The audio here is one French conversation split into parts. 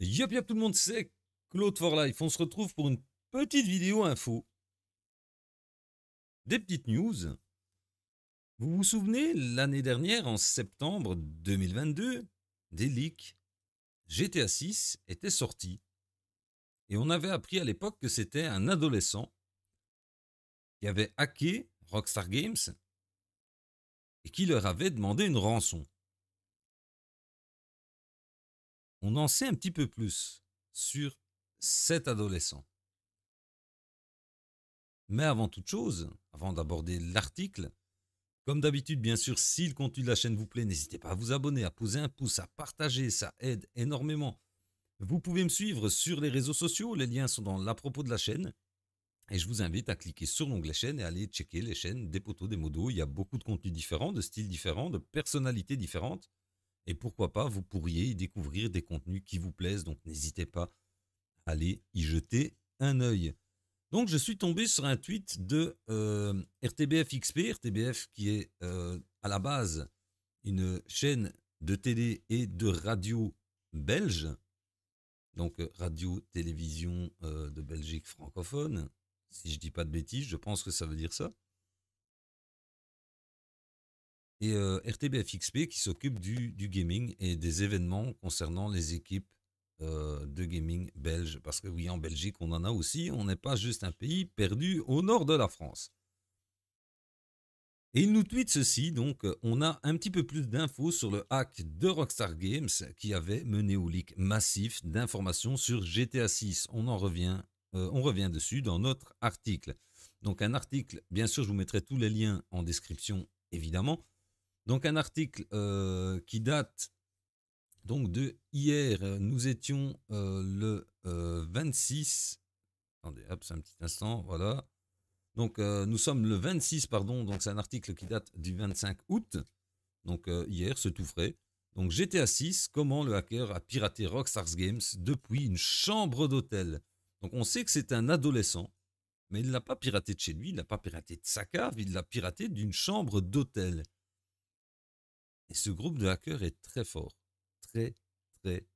Yop yop tout le monde, c'est Claude for Life. On se retrouve pour une petite vidéo info. Des petites news. Vous vous souvenez, l'année dernière, en septembre 2022, des leaks, GTA 6 étaient sortis. Et on avait appris à l'époque que c'était un adolescent qui avait hacké Rockstar Games et qui leur avait demandé une rançon. on en sait un petit peu plus sur cet adolescent. Mais avant toute chose, avant d'aborder l'article, comme d'habitude, bien sûr, si le contenu de la chaîne vous plaît, n'hésitez pas à vous abonner, à poser un pouce, à partager, ça aide énormément. Vous pouvez me suivre sur les réseaux sociaux, les liens sont dans l'à-propos de la chaîne. Et je vous invite à cliquer sur l'onglet chaîne et à aller checker les chaînes des poteaux, des modos. Il y a beaucoup de contenus différents, de styles différents, de personnalités différentes. Et pourquoi pas, vous pourriez y découvrir des contenus qui vous plaisent. Donc n'hésitez pas à aller y jeter un œil. Donc je suis tombé sur un tweet de euh, RTBF XP, RTBF qui est euh, à la base une chaîne de télé et de radio belge, donc euh, radio-télévision de Belgique francophone, si je ne dis pas de bêtises, je pense que ça veut dire ça et euh, RTBFXP qui s'occupe du, gaming et des événements concernant les équipes euh, de gaming belges. Parce que oui, en Belgique, on en a aussi. On n'est pas juste un pays perdu au nord de la France. Et il nous tweet ceci, donc euh, on a un petit peu plus d'infos sur le hack de Rockstar Games qui avait mené au leak massif d'informations sur GTA 6. On en revient, on revient dessus dans notre article. Donc un article, bien sûr je vous mettrai tous les liens en description évidemment, donc un article euh, qui date donc de hier. Nous étions euh, le 26. Euh, Attendez, hop, c'est un petit instant, voilà. Donc nous sommes le 26, pardon. Donc c'est un article qui date du 25 août. Donc hier, c'est tout frais. Donc GTA 6, comment le hacker a piraté Rockstars Games depuis une chambre d'hôtel. Donc on sait que c'est un adolescent, mais il ne l'a pas piraté de chez lui, il n'a l'a pas piraté de sa cave, il l'a piraté d'une chambre d'hôtel. Et ce groupe de hackers est très fort, très, très,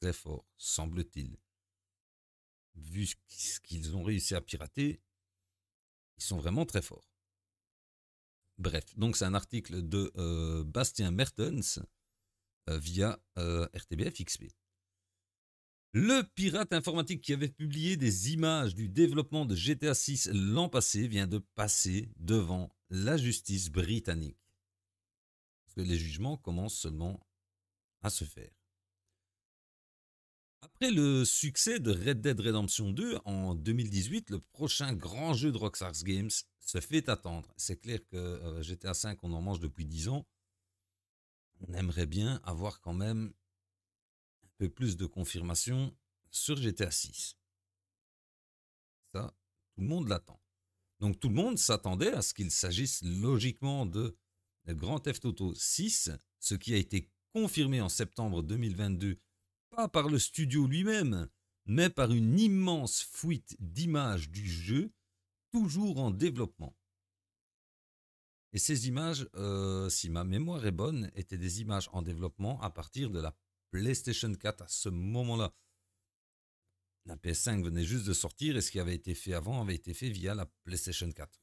très fort, semble-t-il. Vu ce qu'ils ont réussi à pirater, ils sont vraiment très forts. Bref, donc c'est un article de euh, Bastien Mertens euh, via euh, RTBFXP. RTBF Le pirate informatique qui avait publié des images du développement de GTA 6 l'an passé vient de passer devant la justice britannique que les jugements commencent seulement à se faire. Après le succès de Red Dead Redemption 2 en 2018, le prochain grand jeu de Rockstar Games se fait attendre. C'est clair que euh, GTA V, on en mange depuis 10 ans. On aimerait bien avoir quand même un peu plus de confirmation sur GTA 6. Ça, tout le monde l'attend. Donc tout le monde s'attendait à ce qu'il s'agisse logiquement de le Grand Theft Auto 6, ce qui a été confirmé en septembre 2022, pas par le studio lui-même, mais par une immense fuite d'images du jeu, toujours en développement. Et ces images, euh, si ma mémoire est bonne, étaient des images en développement à partir de la PlayStation 4 à ce moment-là. La PS5 venait juste de sortir et ce qui avait été fait avant avait été fait via la PlayStation 4.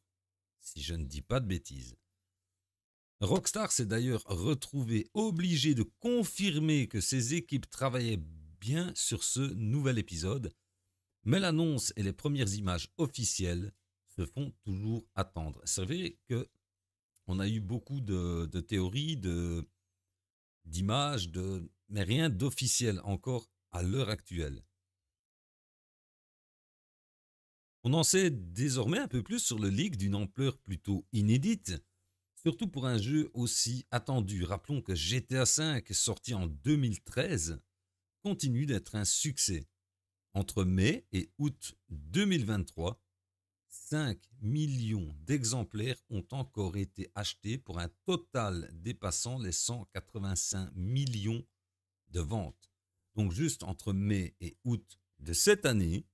Si je ne dis pas de bêtises. Rockstar s'est d'ailleurs retrouvé obligé de confirmer que ses équipes travaillaient bien sur ce nouvel épisode, mais l'annonce et les premières images officielles se font toujours attendre. Vous savez que on a eu beaucoup de, théories, d'images, mais rien d'officiel encore à l'heure actuelle. On en sait désormais un peu plus sur le leak d'une ampleur plutôt inédite Surtout pour un jeu aussi attendu. Rappelons que GTA V, sorti en 2013, continue d'être un succès. Entre mai et août 2023, 5 millions d'exemplaires ont encore été achetés pour un total dépassant les 185 millions de ventes. Donc juste entre mai et août de cette année,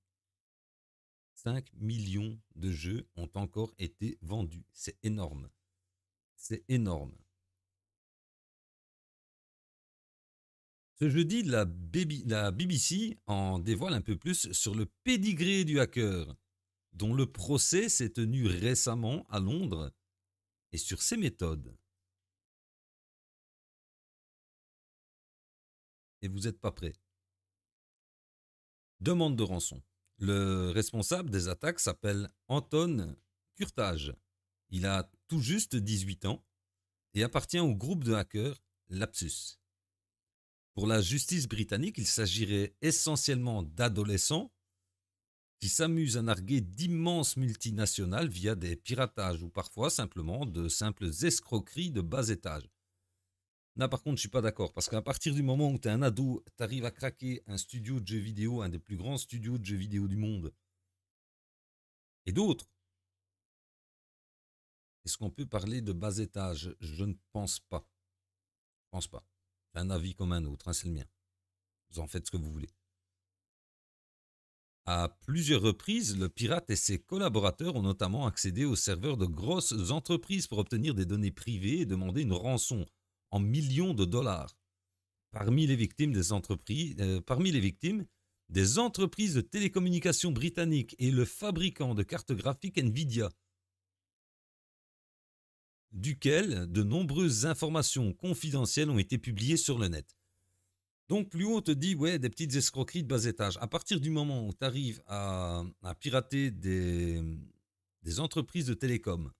5 millions de jeux ont encore été vendus. C'est énorme. C'est énorme. Ce jeudi, la, BBC en dévoile un peu plus sur le pédigré du hacker, dont le procès s'est tenu récemment à Londres, et sur ses méthodes. Et vous n'êtes pas prêt. Demande de rançon. Le responsable des attaques s'appelle Anton Curtage. Il a tout juste 18 ans et appartient au groupe de hackers Lapsus. Pour la justice britannique, il s'agirait essentiellement d'adolescents qui s'amusent à narguer d'immenses multinationales via des piratages ou parfois simplement de simples escroqueries de bas étage. Là, par contre, je suis pas d'accord parce qu'à partir du moment où tu es un ado, tu arrives à craquer un studio de jeux vidéo, un des plus grands studios de jeux vidéo du monde, et d'autres, est-ce qu'on peut parler de bas étage Je ne pense pas. Je pense pas. C'est un avis comme un autre, hein, c'est le mien. Vous en faites ce que vous voulez. À plusieurs reprises, le pirate et ses collaborateurs ont notamment accédé aux serveurs de grosses entreprises pour obtenir des données privées et demander une rançon en millions de dollars. Parmi les victimes des entreprises, euh, parmi les victimes, des entreprises de télécommunications britanniques et le fabricant de cartes graphiques Nvidia, duquel de nombreuses informations confidentielles ont été publiées sur le net. Donc plus haut, on te dit, ouais, des petites escroqueries de bas étage. À partir du moment où tu arrives à, pirater des, entreprises de télécom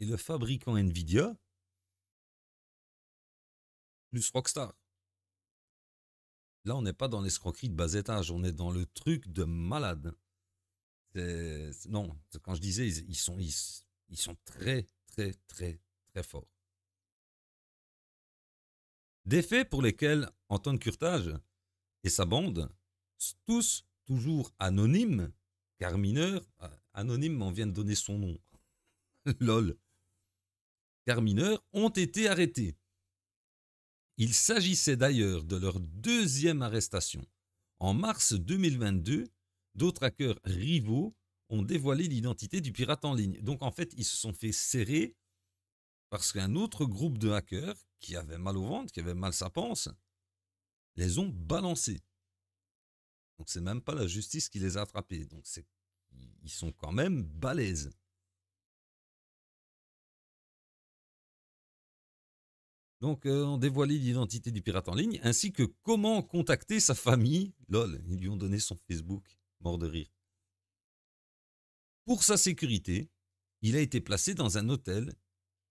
et le fabricant Nvidia, plus Rockstar. Là, on n'est pas dans l'escroquerie de bas étage, on est dans le truc de malade. Non, quand je disais, ils, sont... Ils sont très, très, très, très forts. Des faits pour lesquels Anton Curtage et sa bande, tous toujours anonymes, car mineurs, euh, anonymes, on vient de donner son nom. Lol. Car mineurs ont été arrêtés. Il s'agissait d'ailleurs de leur deuxième arrestation. En mars 2022, d'autres hackers rivaux ont dévoilé l'identité du pirate en ligne. Donc en fait, ils se sont fait serrer parce qu'un autre groupe de hackers qui avait mal au ventre, qui avait mal sa panse, les ont balancés. Donc c'est même pas la justice qui les a attrapés. Donc ils sont quand même balèzes. Donc euh, ont on l'identité du pirate en ligne ainsi que comment contacter sa famille. Lol, ils lui ont donné son Facebook, mort de rire. Pour sa sécurité, il a été placé dans un hôtel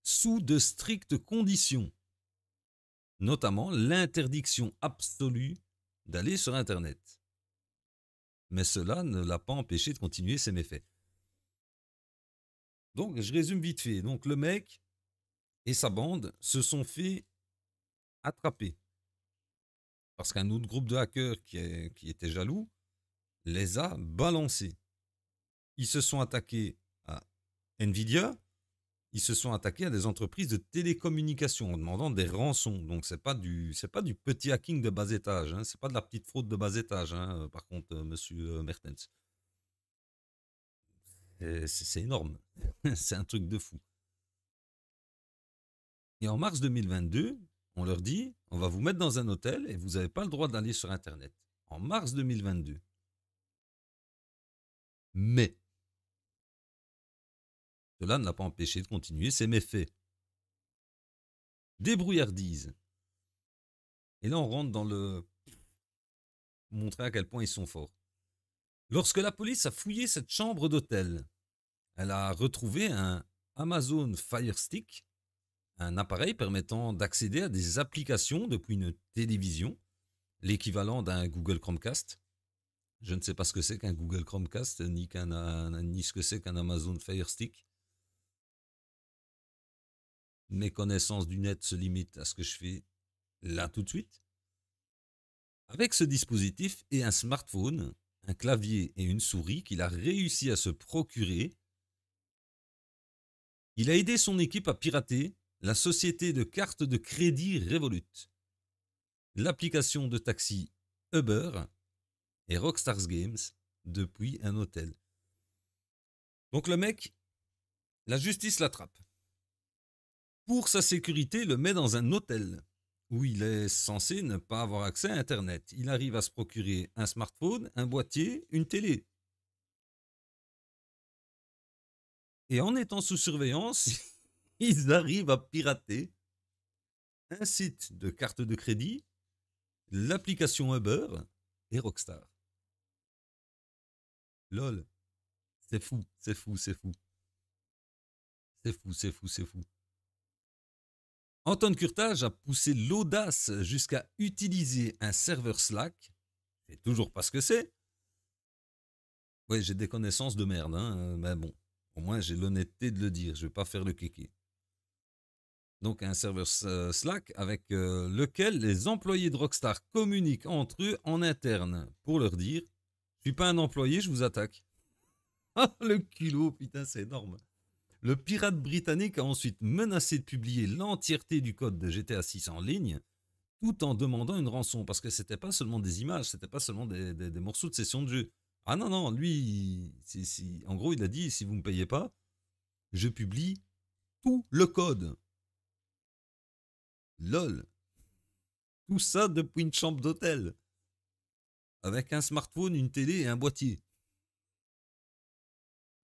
sous de strictes conditions, notamment l'interdiction absolue d'aller sur Internet. Mais cela ne l'a pas empêché de continuer ses méfaits. Donc, je résume vite fait. Donc, le mec et sa bande se sont fait attraper. Parce qu'un autre groupe de hackers qui, qui était jaloux les a balancés. Ils se sont attaqués à Nvidia, ils se sont attaqués à des entreprises de télécommunications en demandant des rançons. Donc c'est pas pas du petit hacking de bas étage, hein. Ce n'est pas de la petite fraude de bas étage. Hein, euh, par contre, M. Euh, monsieur euh, Mertens, c'est énorme, c'est un truc de fou. Et en mars 2022, on leur dit on va vous mettre dans un hôtel et vous n'avez pas le droit d'aller sur Internet. En mars 2022. Mais cela ne l'a pas empêché de continuer ses méfaits. Débrouillardise. Et là, on rentre dans le. montrer à quel point ils sont forts. Lorsque la police a fouillé cette chambre d'hôtel, elle a retrouvé un Amazon Fire Stick, un appareil permettant d'accéder à des applications depuis une télévision, l'équivalent d'un Google Chromecast. Je ne sais pas ce que c'est qu'un Google Chromecast, ni, ni ce que c'est qu'un Amazon Fire Stick mes connaissances du net se limitent à ce que je fais là tout de suite. Avec ce dispositif et un smartphone, un clavier et une souris qu'il a réussi à se procurer, il a aidé son équipe à pirater la société de cartes de crédit Revolut, l'application de taxi Uber et Rockstars Games depuis un hôtel. Donc le mec, la justice l'attrape pour sa sécurité, le met dans un hôtel où il est censé ne pas avoir accès à Internet. Il arrive à se procurer un smartphone, un boîtier, une télé. Et en étant sous surveillance, ils arrivent à pirater un site de carte de crédit, l'application Uber et Rockstar. LOL. C'est fou, c'est fou, c'est fou. C'est fou, c'est fou, c'est fou. Anton Curtage a poussé l'audace jusqu'à utiliser un serveur Slack, c'est toujours pas ce que c'est. Oui, j'ai des connaissances de merde, hein, euh, mais bon, au moins j'ai l'honnêteté de le dire, je vais pas faire le cliquer. Donc un serveur euh, Slack avec euh, lequel les employés de Rockstar communiquent entre eux en interne pour leur dire « Je suis pas un employé, je vous attaque ». Ah, le culot, putain, c'est énorme le pirate britannique a ensuite menacé de publier l'entièreté du code de GTA 6 en ligne, tout en demandant une rançon, parce que c'était pas seulement des images, c'était pas seulement des, morceaux de session de jeu. Ah non, non, lui, en gros, il a dit, si vous me payez pas, je publie tout le code. LOL. Tout ça depuis une chambre d'hôtel. Avec un smartphone, une télé et un boîtier.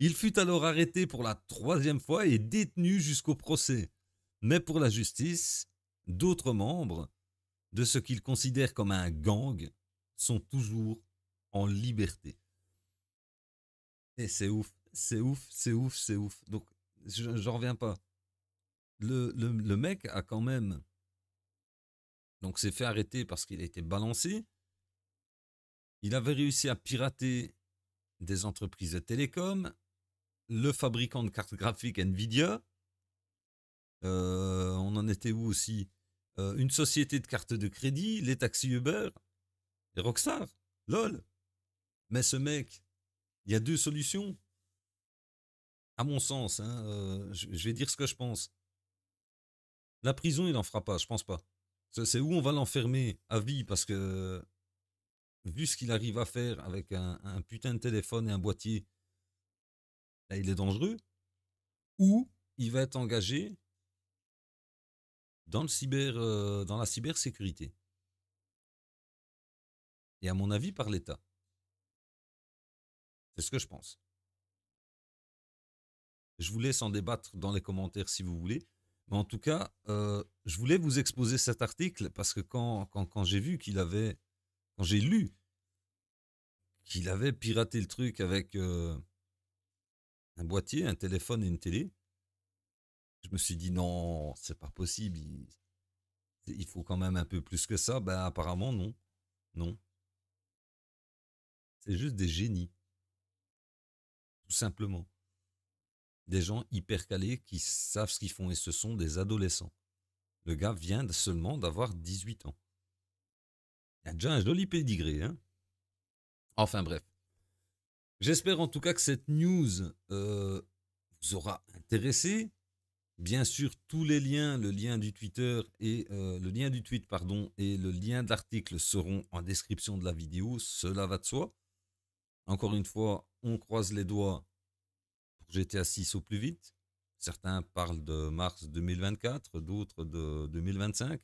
Il fut alors arrêté pour la troisième fois et détenu jusqu'au procès. Mais pour la justice, d'autres membres de ce qu'il considère comme un gang sont toujours en liberté. Et eh, c'est ouf, c'est ouf, c'est ouf, c'est ouf. Donc, j'en reviens pas. Le, mec a quand même. Donc, s'est fait arrêter parce qu'il a été balancé. Il avait réussi à pirater des entreprises de télécom le fabricant de cartes graphiques Nvidia. Euh, on en était où aussi euh, Une société de cartes de crédit, les taxis Uber, les Rockstar, lol. Mais ce mec, il y a deux solutions. À mon sens, hein, euh, je, vais dire ce que je pense. La prison, il n'en fera pas, je pense pas. C'est où on va l'enfermer à vie parce que vu ce qu'il arrive à faire avec un, putain de téléphone et un boîtier, là il est dangereux, ou il va être engagé dans, le cyber, euh, dans la cybersécurité. Et à mon avis, par l'État. C'est ce que je pense. Je vous laisse en débattre dans les commentaires si vous voulez. Mais en tout cas, euh, je voulais vous exposer cet article parce que quand, j'ai vu qu'il avait, quand j'ai lu qu'il avait piraté le truc avec, euh, un boîtier, un téléphone et une télé. Je me suis dit non, c'est pas possible. Il, faut quand même un peu plus que ça. Ben apparemment non, non. C'est juste des génies, tout simplement. Des gens hyper calés qui savent ce qu'ils font et ce sont des adolescents. Le gars vient seulement d'avoir 18 ans. Il a déjà un joli pédigré, hein. Enfin bref. J'espère en tout cas que cette news euh, vous aura intéressé. Bien sûr, tous les liens, le lien du Twitter et euh, le lien du tweet, pardon, et le lien de l'article seront en description de la vidéo. Cela va de soi. Encore une fois, on croise les doigts pour GTA 6 au plus vite. Certains parlent de mars 2024, d'autres de 2025,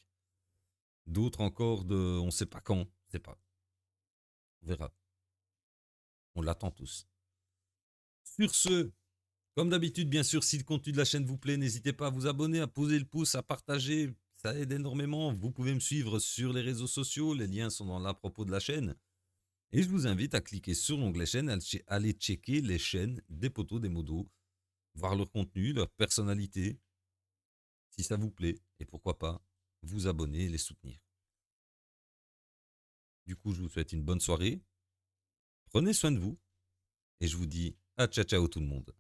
d'autres encore de on ne sait pas quand, sait pas. On verra. On l'attend tous. Sur ce, comme d'habitude, bien sûr, si le contenu de la chaîne vous plaît, n'hésitez pas à vous abonner, à poser le pouce, à partager. Ça aide énormément. Vous pouvez me suivre sur les réseaux sociaux. Les liens sont dans la propos de la chaîne. Et je vous invite à cliquer sur l'onglet chaîne, aller checker les chaînes des poteaux, des modos, voir leur contenu, leur personnalité. Si ça vous plaît, et pourquoi pas, vous abonner et les soutenir. Du coup, je vous souhaite une bonne soirée. Prenez soin de vous. Et je vous dis à ciao ciao tout le monde.